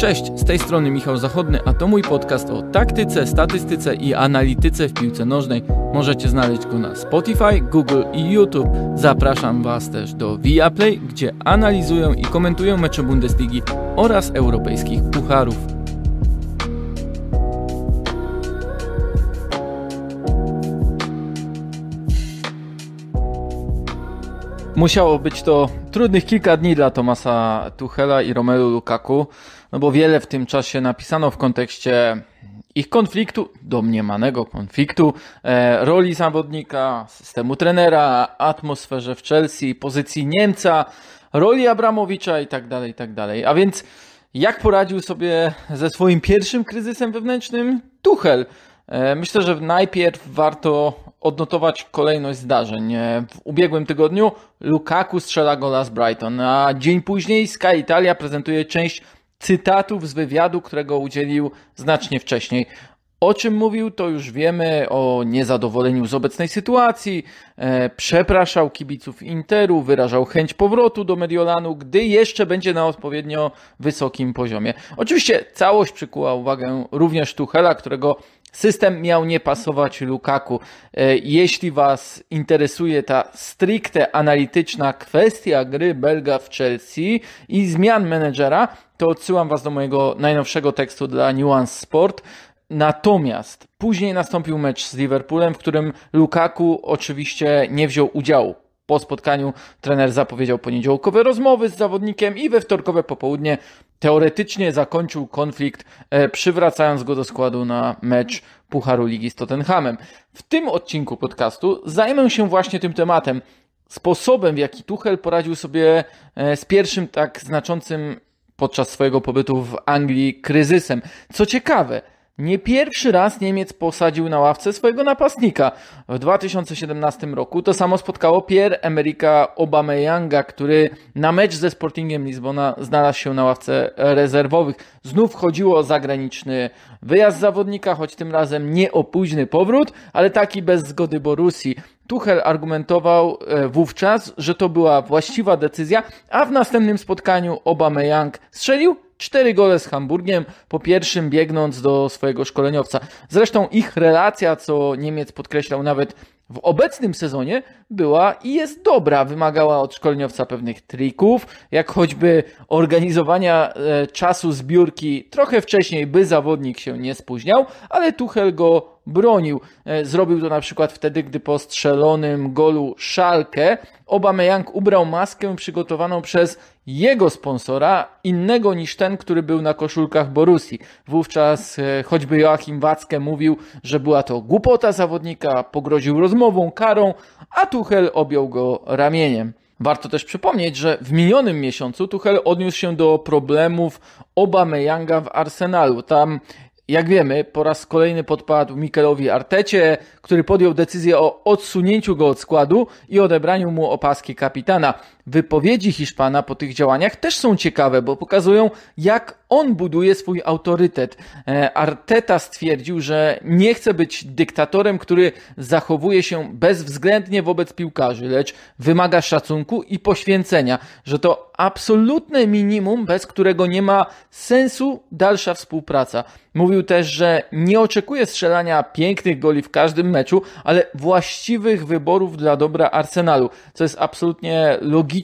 Cześć, z tej strony Michał Zachodny, a to mój podcast o taktyce, statystyce i analityce w piłce nożnej. Możecie znaleźć go na Spotify, Google i YouTube. Zapraszam Was też do Viaplay, gdzie analizuję i komentuję mecze Bundesligi oraz europejskich pucharów. musiało być to trudnych kilka dni dla Tomasa Tuchela i Romelu Lukaku, no bo wiele w tym czasie napisano w kontekście ich konfliktu, domniemanego konfliktu, e, roli zawodnika, systemu trenera, atmosferze w Chelsea, pozycji Niemca, roli Abramowicza i tak dalej, i tak dalej. A więc jak poradził sobie ze swoim pierwszym kryzysem wewnętrznym Tuchel? E, myślę, że najpierw warto odnotować kolejność zdarzeń. E, w ubiegłym tygodniu Lukaku strzela gola z Brighton, a dzień później Sky Italia prezentuje część cytatów z wywiadu, którego udzielił znacznie wcześniej. O czym mówił, to już wiemy, o niezadowoleniu z obecnej sytuacji, e, przepraszał kibiców Interu, wyrażał chęć powrotu do Mediolanu, gdy jeszcze będzie na odpowiednio wysokim poziomie. Oczywiście całość przykuła uwagę również Tuchela, którego System miał nie pasować Lukaku. E, jeśli Was interesuje ta stricte analityczna kwestia gry Belga w Chelsea i zmian menedżera, to odsyłam Was do mojego najnowszego tekstu dla Nuance Sport. Natomiast później nastąpił mecz z Liverpoolem, w którym Lukaku oczywiście nie wziął udziału. Po spotkaniu trener zapowiedział poniedziałkowe rozmowy z zawodnikiem i we wtorkowe popołudnie teoretycznie zakończył konflikt, e, przywracając go do składu na mecz Pucharu Ligi z Tottenhamem. W tym odcinku podcastu zajmę się właśnie tym tematem. Sposobem, w jaki Tuchel poradził sobie e, z pierwszym tak znaczącym podczas swojego pobytu w Anglii kryzysem. Co ciekawe, nie pierwszy raz Niemiec posadził na ławce swojego napastnika. W 2017 roku to samo spotkało Pierre-Emericka Obameyanga, który na mecz ze Sportingiem Lizbona znalazł się na ławce rezerwowych. Znów chodziło o zagraniczny wyjazd zawodnika, choć tym razem nie o późny powrót, ale taki bez zgody Borusi. Tuchel argumentował e, wówczas, że to była właściwa decyzja, a w następnym spotkaniu Obameyang strzelił Cztery gole z Hamburgiem po pierwszym biegnąc do swojego szkoleniowca. Zresztą ich relacja, co Niemiec podkreślał nawet w obecnym sezonie była i jest dobra. Wymagała od szkoleniowca pewnych trików, jak choćby organizowania e, czasu zbiórki trochę wcześniej, by zawodnik się nie spóźniał, ale Tuchel go bronił. E, zrobił to na przykład wtedy, gdy po strzelonym golu Szalkę Aubameyang ubrał maskę przygotowaną przez jego sponsora, innego niż ten, który był na koszulkach Borusi. Wówczas e, choćby Joachim Wackę mówił, że była to głupota zawodnika, pogroził rozmową darmową karą, a Tuchel objął go ramieniem. Warto też przypomnieć, że w minionym miesiącu Tuchel odniósł się do problemów Obameyanga w Arsenalu. Tam jak wiemy, po raz kolejny podpadł Mikelowi Artecie, który podjął decyzję o odsunięciu go od składu i odebraniu mu opaski kapitana. Wypowiedzi Hiszpana po tych działaniach też są ciekawe, bo pokazują, jak on buduje swój autorytet. E, Arteta stwierdził, że nie chce być dyktatorem, który zachowuje się bezwzględnie wobec piłkarzy, lecz wymaga szacunku i poświęcenia, że to absolutne minimum, bez którego nie ma sensu dalsza współpraca. Mówił też, że nie oczekuje strzelania pięknych goli w każdym meczu, ale właściwych wyborów dla dobra Arsenalu, co jest absolutnie logiczne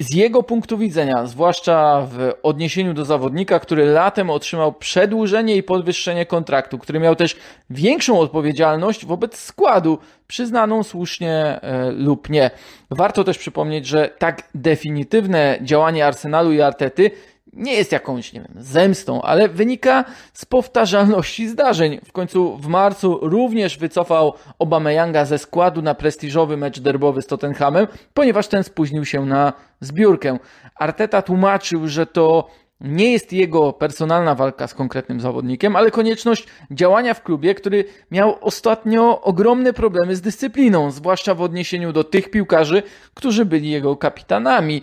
z jego punktu widzenia, zwłaszcza w odniesieniu do zawodnika, który latem otrzymał przedłużenie i podwyższenie kontraktu, który miał też większą odpowiedzialność wobec składu, przyznaną słusznie e, lub nie. Warto też przypomnieć, że tak definitywne działanie Arsenalu i Artety nie jest jakąś, nie wiem, zemstą, ale wynika z powtarzalności zdarzeń. W końcu w marcu również wycofał Obameyanga ze składu na prestiżowy mecz derbowy z Tottenhamem, ponieważ ten spóźnił się na zbiórkę. Arteta tłumaczył, że to nie jest jego personalna walka z konkretnym zawodnikiem, ale konieczność działania w klubie, który miał ostatnio ogromne problemy z dyscypliną, zwłaszcza w odniesieniu do tych piłkarzy, którzy byli jego kapitanami.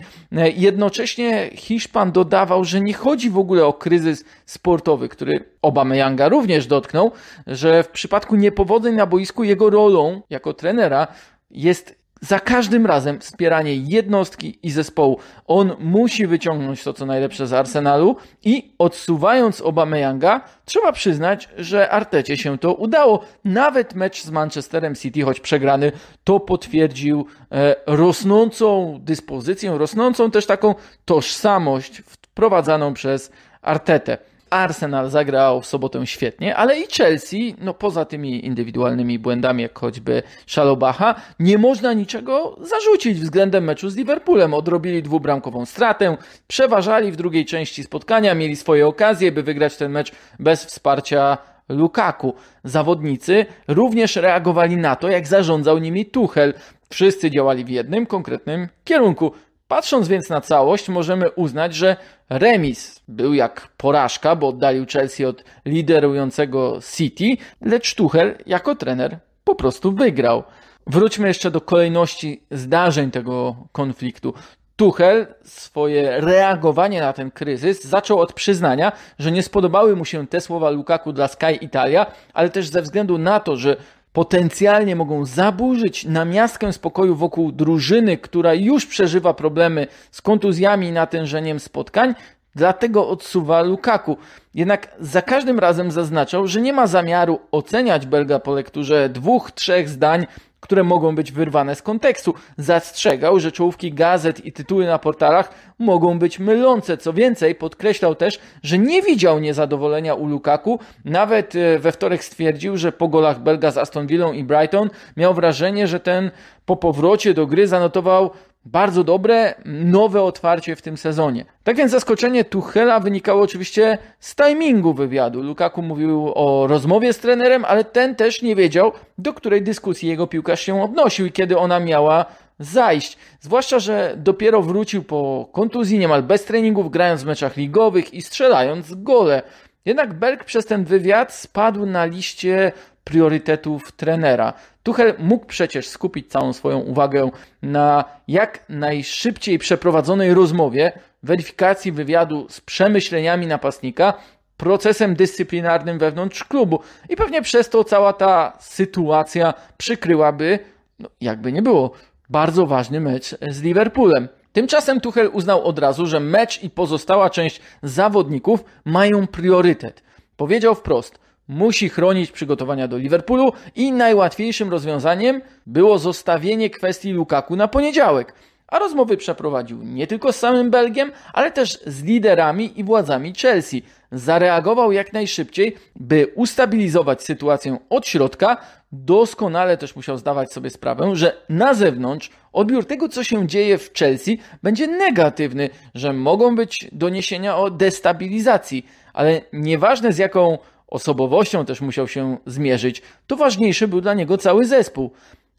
Jednocześnie Hiszpan dodawał, że nie chodzi w ogóle o kryzys sportowy, który Obameyanga również dotknął, że w przypadku niepowodzeń na boisku jego rolą jako trenera jest za każdym razem wspieranie jednostki i zespołu. On musi wyciągnąć to, co najlepsze z Arsenalu i odsuwając Obameyanga, trzeba przyznać, że Artecie się to udało. Nawet mecz z Manchesterem City, choć przegrany, to potwierdził e, rosnącą dyspozycję, rosnącą też taką tożsamość wprowadzaną przez Artetę. Arsenal zagrał w sobotę świetnie, ale i Chelsea, no poza tymi indywidualnymi błędami, jak choćby Szalobacha, nie można niczego zarzucić względem meczu z Liverpoolem. Odrobili dwubramkową stratę, przeważali w drugiej części spotkania, mieli swoje okazje, by wygrać ten mecz bez wsparcia Lukaku. Zawodnicy również reagowali na to, jak zarządzał nimi Tuchel. Wszyscy działali w jednym konkretnym kierunku. Patrząc więc na całość, możemy uznać, że remis był jak porażka, bo oddalił Chelsea od liderującego City, lecz Tuchel jako trener po prostu wygrał. Wróćmy jeszcze do kolejności zdarzeń tego konfliktu. Tuchel swoje reagowanie na ten kryzys zaczął od przyznania, że nie spodobały mu się te słowa Lukaku dla Sky Italia, ale też ze względu na to, że potencjalnie mogą zaburzyć namiastkę spokoju wokół drużyny, która już przeżywa problemy z kontuzjami i natężeniem spotkań, dlatego odsuwa Lukaku. Jednak za każdym razem zaznaczał, że nie ma zamiaru oceniać Belga po lekturze dwóch, trzech zdań które mogą być wyrwane z kontekstu. Zastrzegał, że czołówki gazet i tytuły na portalach mogą być mylące. Co więcej, podkreślał też, że nie widział niezadowolenia u Lukaku. Nawet e, we wtorek stwierdził, że po golach Belga z Aston Villą i Brighton miał wrażenie, że ten po powrocie do gry zanotował bardzo dobre, nowe otwarcie w tym sezonie. Tak więc zaskoczenie Tuchela wynikało oczywiście z timingu wywiadu. Lukaku mówił o rozmowie z trenerem, ale ten też nie wiedział, do której dyskusji jego piłkarz się odnosił i kiedy ona miała zajść. Zwłaszcza, że dopiero wrócił po kontuzji niemal bez treningów, grając w meczach ligowych i strzelając gole. Jednak Berg przez ten wywiad spadł na liście priorytetów trenera. Tuchel mógł przecież skupić całą swoją uwagę na jak najszybciej przeprowadzonej rozmowie, weryfikacji wywiadu z przemyśleniami napastnika, procesem dyscyplinarnym wewnątrz klubu i pewnie przez to cała ta sytuacja przykryłaby, no jakby nie było, bardzo ważny mecz z Liverpoolem. Tymczasem Tuchel uznał od razu, że mecz i pozostała część zawodników mają priorytet. Powiedział wprost – musi chronić przygotowania do Liverpoolu i najłatwiejszym rozwiązaniem było zostawienie kwestii Lukaku na poniedziałek. A rozmowy przeprowadził nie tylko z samym Belgiem, ale też z liderami i władzami Chelsea. Zareagował jak najszybciej, by ustabilizować sytuację od środka. Doskonale też musiał zdawać sobie sprawę, że na zewnątrz odbiór tego, co się dzieje w Chelsea, będzie negatywny, że mogą być doniesienia o destabilizacji. Ale nieważne z jaką osobowością też musiał się zmierzyć, to ważniejszy był dla niego cały zespół.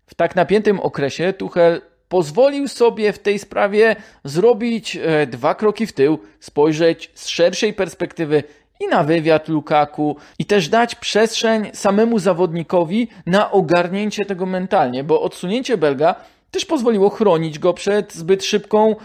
W tak napiętym okresie Tuchel pozwolił sobie w tej sprawie zrobić e, dwa kroki w tył, spojrzeć z szerszej perspektywy i na wywiad Lukaku, i też dać przestrzeń samemu zawodnikowi na ogarnięcie tego mentalnie, bo odsunięcie Belga też pozwoliło chronić go przed zbyt szybką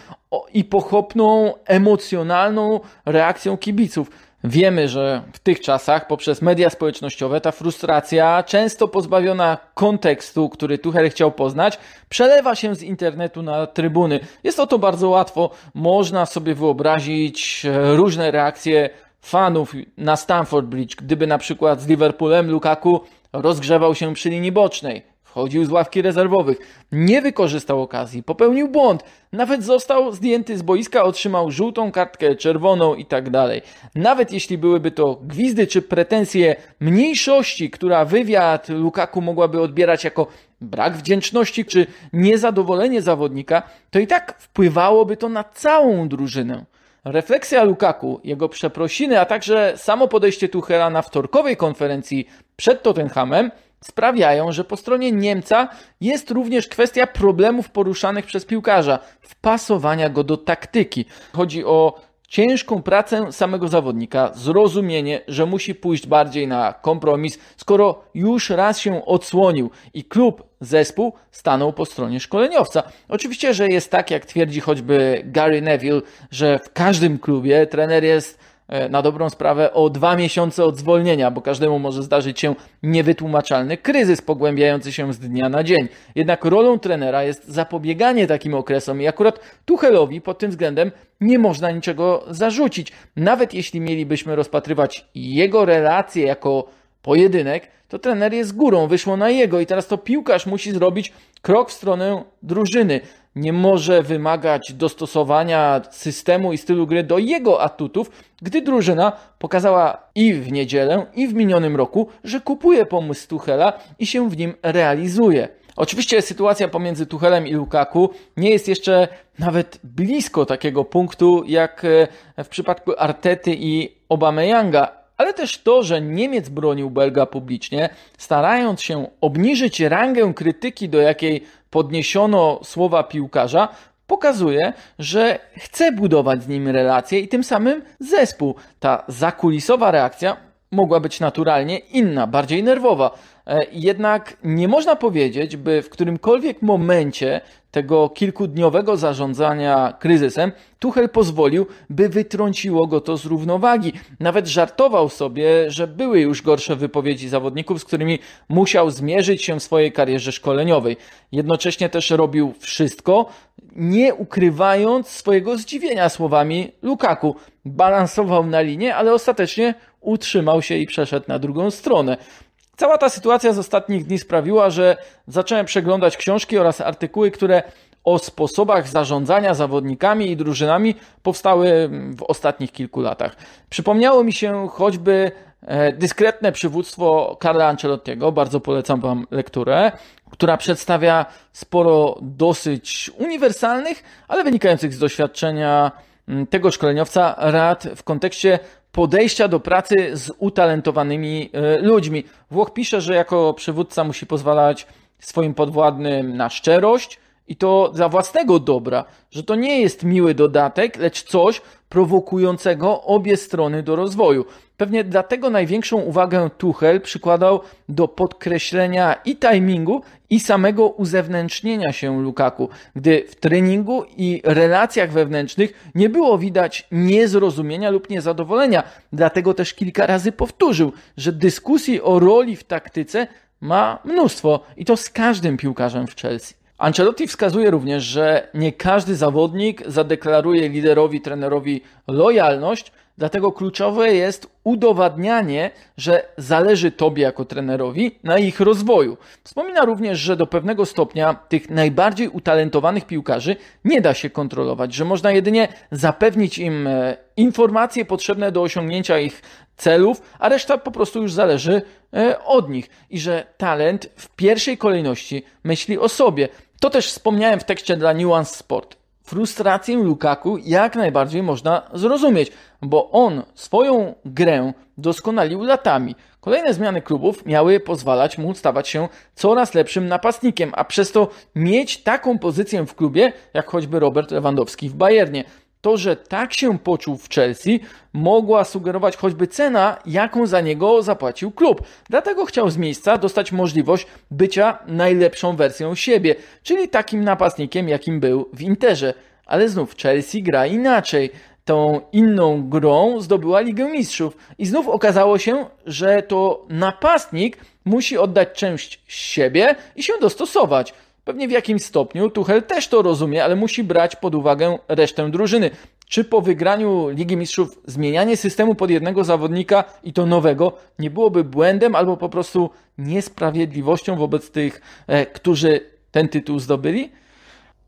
i pochopną emocjonalną reakcją kibiców. Wiemy, że w tych czasach poprzez media społecznościowe ta frustracja, często pozbawiona kontekstu, który Tuchel chciał poznać, przelewa się z internetu na trybuny. Jest o to bardzo łatwo. Można sobie wyobrazić e, różne reakcje fanów na Stamford Bridge, gdyby na przykład z Liverpoolem Lukaku rozgrzewał się przy linii bocznej. Chodził z ławki rezerwowych, nie wykorzystał okazji, popełnił błąd, nawet został zdjęty z boiska, otrzymał żółtą kartkę, czerwoną i tak dalej. Nawet jeśli byłyby to gwizdy czy pretensje mniejszości, która wywiad Lukaku mogłaby odbierać jako brak wdzięczności czy niezadowolenie zawodnika, to i tak wpływałoby to na całą drużynę. Refleksja Lukaku, jego przeprosiny, a także samo podejście Tuchela na wtorkowej konferencji przed Tottenhamem sprawiają, że po stronie Niemca jest również kwestia problemów poruszanych przez piłkarza, wpasowania go do taktyki. Chodzi o ciężką pracę samego zawodnika, zrozumienie, że musi pójść bardziej na kompromis, skoro już raz się odsłonił i klub, zespół stanął po stronie szkoleniowca. Oczywiście, że jest tak, jak twierdzi choćby Gary Neville, że w każdym klubie trener jest E, na dobrą sprawę o dwa miesiące od zwolnienia, bo każdemu może zdarzyć się niewytłumaczalny kryzys pogłębiający się z dnia na dzień. Jednak rolą trenera jest zapobieganie takim okresom i akurat Tuchelowi pod tym względem nie można niczego zarzucić. Nawet jeśli mielibyśmy rozpatrywać jego relację jako pojedynek, to trener jest górą, wyszło na jego i teraz to piłkarz musi zrobić krok w stronę drużyny nie może wymagać dostosowania systemu i stylu gry do jego atutów, gdy drużyna pokazała i w niedzielę, i w minionym roku, że kupuje pomysł Tuchela i się w nim realizuje. Oczywiście sytuacja pomiędzy Tuchelem i Lukaku nie jest jeszcze nawet blisko takiego punktu jak e, w przypadku Artety i Obameyanga, ale też to, że Niemiec bronił Belga publicznie, starając się obniżyć rangę krytyki, do jakiej podniesiono słowa piłkarza, pokazuje, że chce budować z nim relacje i tym samym zespół. Ta zakulisowa reakcja mogła być naturalnie inna, bardziej nerwowa. E, jednak nie można powiedzieć, by w którymkolwiek momencie tego kilkudniowego zarządzania kryzysem, Tuchel pozwolił, by wytrąciło go to z równowagi. Nawet żartował sobie, że były już gorsze wypowiedzi zawodników, z którymi musiał zmierzyć się w swojej karierze szkoleniowej. Jednocześnie też robił wszystko, nie ukrywając swojego zdziwienia słowami Lukaku. Balansował na linię, ale ostatecznie utrzymał się i przeszedł na drugą stronę. Cała ta sytuacja z ostatnich dni sprawiła, że zacząłem przeglądać książki oraz artykuły, które o sposobach zarządzania zawodnikami i drużynami powstały mm, w ostatnich kilku latach. Przypomniało mi się choćby e, dyskretne przywództwo Karla Ancelottiego, bardzo polecam Wam lekturę, która przedstawia sporo dosyć uniwersalnych, ale wynikających z doświadczenia mm, tego szkoleniowca rad w kontekście podejścia do pracy z utalentowanymi e, ludźmi. Włoch pisze, że jako przywódca musi pozwalać swoim podwładnym na szczerość, i to dla własnego dobra, że to nie jest miły dodatek, lecz coś prowokującego obie strony do rozwoju. Pewnie dlatego największą uwagę Tuchel przykładał do podkreślenia i timingu, i samego uzewnętrznienia się Lukaku, gdy w treningu i relacjach wewnętrznych nie było widać niezrozumienia lub niezadowolenia. Dlatego też kilka razy powtórzył, że dyskusji o roli w taktyce ma mnóstwo i to z każdym piłkarzem w Chelsea. Ancelotti wskazuje również, że nie każdy zawodnik zadeklaruje liderowi, trenerowi lojalność, dlatego kluczowe jest udowadnianie, że zależy tobie jako trenerowi na ich rozwoju. Wspomina również, że do pewnego stopnia tych najbardziej utalentowanych piłkarzy nie da się kontrolować, że można jedynie zapewnić im e, informacje potrzebne do osiągnięcia ich celów, a reszta po prostu już zależy e, od nich i że talent w pierwszej kolejności myśli o sobie, to też wspomniałem w tekście dla Nuance Sport. Frustrację Lukaku jak najbardziej można zrozumieć, bo on swoją grę doskonalił latami. Kolejne zmiany klubów miały pozwalać mu stawać się coraz lepszym napastnikiem, a przez to mieć taką pozycję w klubie, jak choćby Robert Lewandowski w Bayernie. To, że tak się poczuł w Chelsea, mogła sugerować choćby cena, jaką za niego zapłacił klub. Dlatego chciał z miejsca dostać możliwość bycia najlepszą wersją siebie, czyli takim napastnikiem, jakim był w Interze. Ale znów Chelsea gra inaczej tą inną grą zdobyła Ligę Mistrzów. I znów okazało się, że to napastnik musi oddać część siebie i się dostosować. Pewnie w jakimś stopniu Tuchel też to rozumie, ale musi brać pod uwagę resztę drużyny. Czy po wygraniu Ligi Mistrzów zmienianie systemu pod jednego zawodnika i to nowego nie byłoby błędem albo po prostu niesprawiedliwością wobec tych, e, którzy ten tytuł zdobyli?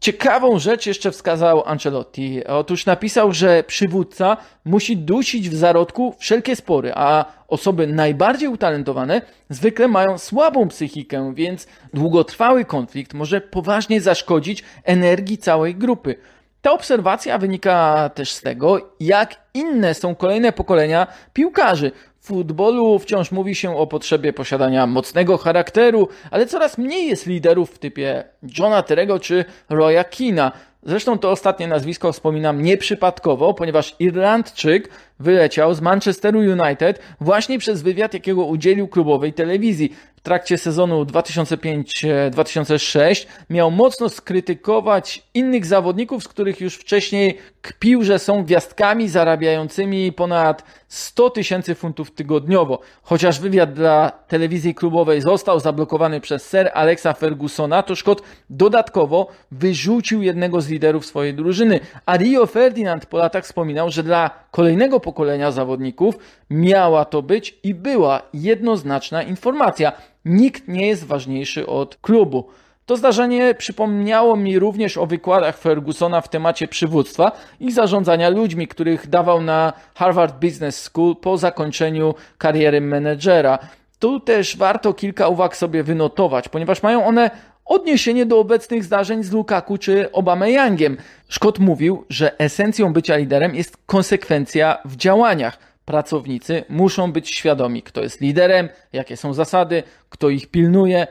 Ciekawą rzecz jeszcze wskazał Ancelotti. Otóż napisał, że przywódca musi dusić w zarodku wszelkie spory, a osoby najbardziej utalentowane zwykle mają słabą psychikę, więc długotrwały konflikt może poważnie zaszkodzić energii całej grupy. Ta obserwacja wynika też z tego, jak inne są kolejne pokolenia piłkarzy futbolu wciąż mówi się o potrzebie posiadania mocnego charakteru, ale coraz mniej jest liderów w typie Johna Terego czy Roya Kina. Zresztą to ostatnie nazwisko wspominam nieprzypadkowo, ponieważ Irlandczyk wyleciał z Manchesteru United właśnie przez wywiad, jakiego udzielił klubowej telewizji trakcie sezonu 2005-2006 miał mocno skrytykować innych zawodników, z których już wcześniej kpił, że są gwiazdkami zarabiającymi ponad 100 tysięcy funtów tygodniowo. Chociaż wywiad dla telewizji klubowej został zablokowany przez ser Alexa Fergusona, to Szkot dodatkowo wyrzucił jednego z liderów swojej drużyny. A Rio Ferdinand po latach wspominał, że dla kolejnego pokolenia zawodników miała to być i była jednoznaczna informacja. Nikt nie jest ważniejszy od klubu. To zdarzenie przypomniało mi również o wykładach Fergusona w temacie przywództwa i zarządzania ludźmi, których dawał na Harvard Business School po zakończeniu kariery menedżera. Tu też warto kilka uwag sobie wynotować, ponieważ mają one odniesienie do obecnych zdarzeń z Lukaku czy Obameyangiem. Scott mówił, że esencją bycia liderem jest konsekwencja w działaniach pracownicy muszą być świadomi, kto jest liderem, jakie są zasady, kto ich pilnuje.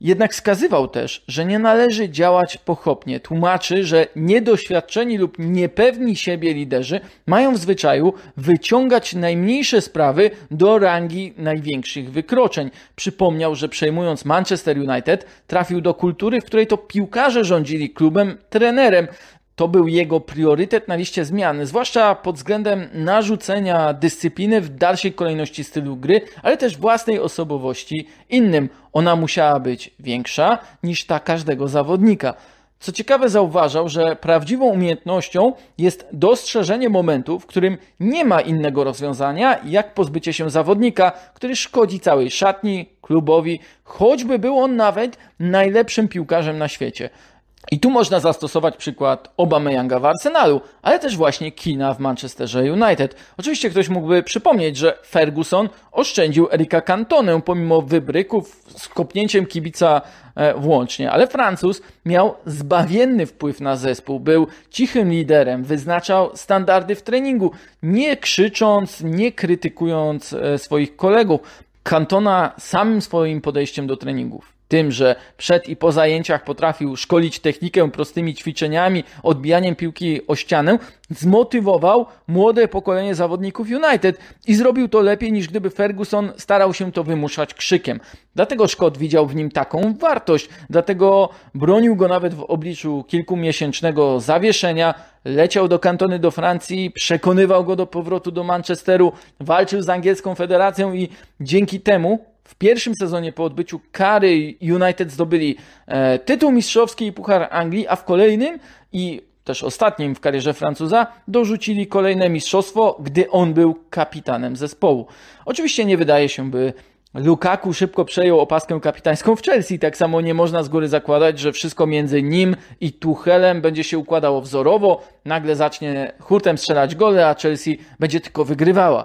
Jednak wskazywał też, że nie należy działać pochopnie. Tłumaczy, że niedoświadczeni lub niepewni siebie liderzy mają w zwyczaju wyciągać najmniejsze sprawy do rangi największych wykroczeń. Przypomniał, że przejmując Manchester United, trafił do kultury, w której to piłkarze rządzili klubem trenerem, to był jego priorytet na liście zmian, zwłaszcza pod względem narzucenia dyscypliny w dalszej kolejności stylu gry, ale też własnej osobowości innym. Ona musiała być większa niż ta każdego zawodnika. Co ciekawe, zauważał, że prawdziwą umiejętnością jest dostrzeżenie momentu, w którym nie ma innego rozwiązania, jak pozbycie się zawodnika, który szkodzi całej szatni, klubowi, choćby był on nawet najlepszym piłkarzem na świecie. I tu można zastosować przykład Obameyanga w Arsenalu, ale też właśnie Kina w Manchesterze United. Oczywiście ktoś mógłby przypomnieć, że Ferguson oszczędził Erika Cantonę pomimo wybryków z kopnięciem kibica e, włącznie, ale Francuz miał zbawienny wpływ na zespół, był cichym liderem, wyznaczał standardy w treningu, nie krzycząc, nie krytykując e, swoich kolegów. Cantona samym swoim podejściem do treningów tym, że przed i po zajęciach potrafił szkolić technikę prostymi ćwiczeniami, odbijaniem piłki o ścianę, zmotywował młode pokolenie zawodników United i zrobił to lepiej niż gdyby Ferguson starał się to wymuszać krzykiem. Dlatego szkod widział w nim taką wartość, dlatego bronił go nawet w obliczu kilkumiesięcznego zawieszenia, leciał do kantony do Francji, przekonywał go do powrotu do Manchesteru, walczył z angielską federacją i dzięki temu w pierwszym sezonie po odbyciu kary United zdobyli e, tytuł mistrzowski i Puchar Anglii, a w kolejnym i też ostatnim w karierze Francuza, dorzucili kolejne mistrzostwo, gdy on był kapitanem zespołu. Oczywiście nie wydaje się, by Lukaku szybko przejął opaskę kapitańską w Chelsea. Tak samo nie można z góry zakładać, że wszystko między nim i Tuchelem będzie się układało wzorowo. Nagle zacznie hurtem strzelać gole, a Chelsea będzie tylko wygrywała.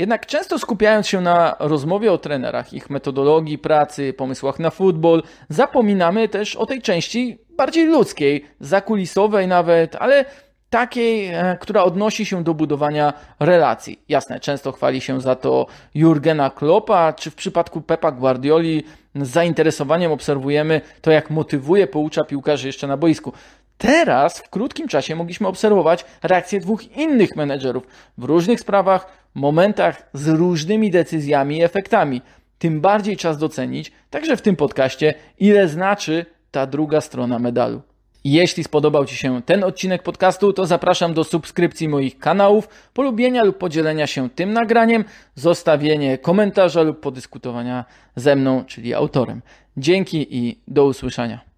Jednak często skupiając się na rozmowie o trenerach, ich metodologii pracy, pomysłach na futbol, zapominamy też o tej części bardziej ludzkiej, zakulisowej nawet, ale takiej, e, która odnosi się do budowania relacji. Jasne, często chwali się za to Jurgena Kloppa, czy w przypadku Pepa Guardioli z zainteresowaniem obserwujemy to, jak motywuje, poucza piłkarzy jeszcze na boisku. Teraz w krótkim czasie mogliśmy obserwować reakcję dwóch innych menedżerów w różnych sprawach, momentach z różnymi decyzjami i efektami. Tym bardziej czas docenić, także w tym podcaście, ile znaczy ta druga strona medalu. Jeśli spodobał Ci się ten odcinek podcastu, to zapraszam do subskrypcji moich kanałów, polubienia lub podzielenia się tym nagraniem, zostawienie komentarza lub podyskutowania ze mną, czyli autorem. Dzięki i do usłyszenia.